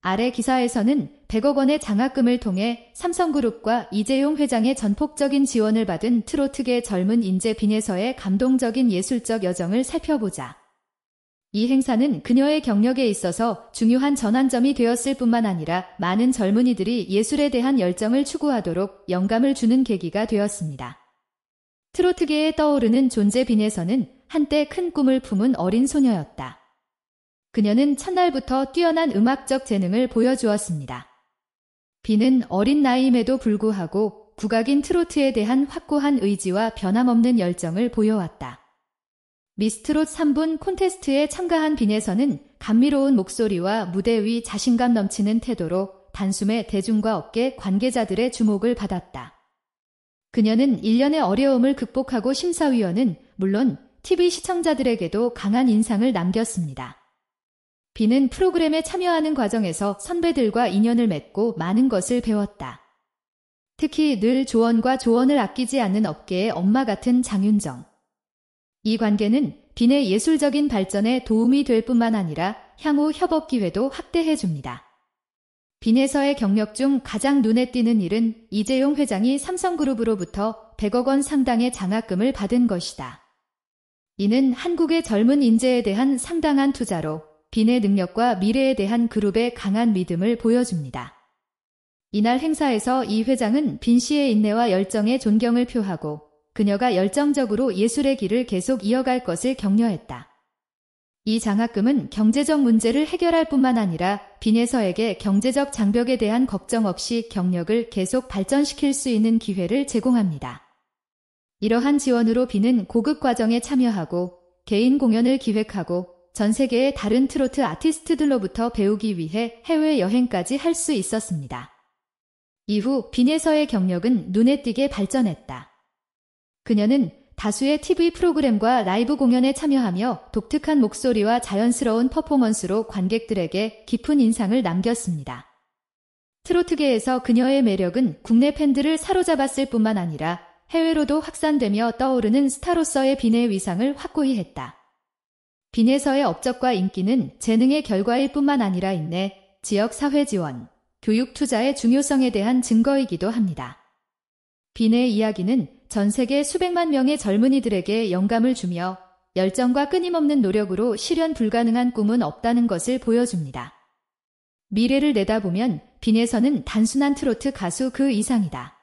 아래 기사에서는 100억 원의 장학금을 통해 삼성그룹과 이재용 회장의 전폭적인 지원을 받은 트로트계 젊은 인재 빈에서의 감동적인 예술적 여정을 살펴보자. 이 행사는 그녀의 경력에 있어서 중요한 전환점이 되었을 뿐만 아니라 많은 젊은이들이 예술에 대한 열정을 추구하도록 영감을 주는 계기가 되었습니다. 트로트계에 떠오르는 존재 빈에서는 한때 큰 꿈을 품은 어린 소녀였다. 그녀는 첫날부터 뛰어난 음악적 재능을 보여주었습니다. 비는 어린 나이임에도 불구하고 국악인 트로트에 대한 확고한 의지와 변함없는 열정을 보여왔다. 미스트롯 3분 콘테스트에 참가한 빈에서는 감미로운 목소리와 무대 위 자신감 넘치는 태도로 단숨에 대중과 업계 관계자들의 주목을 받았다. 그녀는 일련의 어려움을 극복하고 심사위원은 물론 TV 시청자들에게도 강한 인상을 남겼습니다. 비는 프로그램에 참여하는 과정에서 선배들과 인연을 맺고 많은 것을 배웠다. 특히 늘 조언과 조언을 아끼지 않는 업계의 엄마 같은 장윤정. 이 관계는 빈의 예술적인 발전에 도움이 될 뿐만 아니라 향후 협업 기회도 확대해 줍니다. 빈에서의 경력 중 가장 눈에 띄는 일은 이재용 회장이 삼성그룹으로부터 100억 원 상당의 장학금을 받은 것이다. 이는 한국의 젊은 인재에 대한 상당한 투자로 빈의 능력과 미래에 대한 그룹의 강한 믿음을 보여줍니다. 이날 행사에서 이 회장은 빈 씨의 인내와 열정에 존경을 표하고 그녀가 열정적으로 예술의 길을 계속 이어갈 것을 격려했다. 이 장학금은 경제적 문제를 해결할 뿐만 아니라 빈에서에게 경제적 장벽에 대한 걱정 없이 경력을 계속 발전시킬 수 있는 기회를 제공합니다. 이러한 지원으로 빈은 고급 과정에 참여하고 개인 공연을 기획하고 전 세계의 다른 트로트 아티스트들로부터 배우기 위해 해외 여행까지 할 수 있었습니다. 이후 빈에서의 경력은 눈에 띄게 발전했다. 그녀는 다수의 TV 프로그램과 라이브 공연에 참여하며 독특한 목소리와 자연스러운 퍼포먼스로 관객들에게 깊은 인상을 남겼습니다. 트로트계에서 그녀의 매력은 국내 팬들을 사로잡았을 뿐만 아니라 해외로도 확산되며 떠오르는 스타로서의 빈의 위상을 확고히 했다. 빈에서의 업적과 인기는 재능의 결과일 뿐만 아니라 인내, 지역 사회 지원, 교육 투자의 중요성에 대한 증거이기도 합니다. 빈의 이야기는 전 세계 수백만 명의 젊은이들에게 영감을 주며 열정과 끊임없는 노력으로 실현 불가능한 꿈은 없다는 것을 보여줍니다. 미래를 내다보면 빈에서는 단순한 트로트 가수 그 이상이다.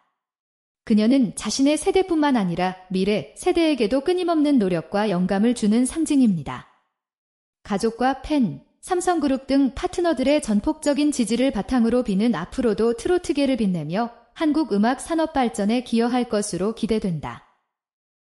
그녀는 자신의 세대뿐만 아니라 미래 세대에게도 끊임없는 노력과 영감을 주는 상징입니다. 가족과 팬, 삼성그룹 등 파트너들의 전폭적인 지지를 바탕으로 비는 앞으로도 트로트계를 빛내며 한국 음악 산업 발전에 기여할 것으로 기대된다.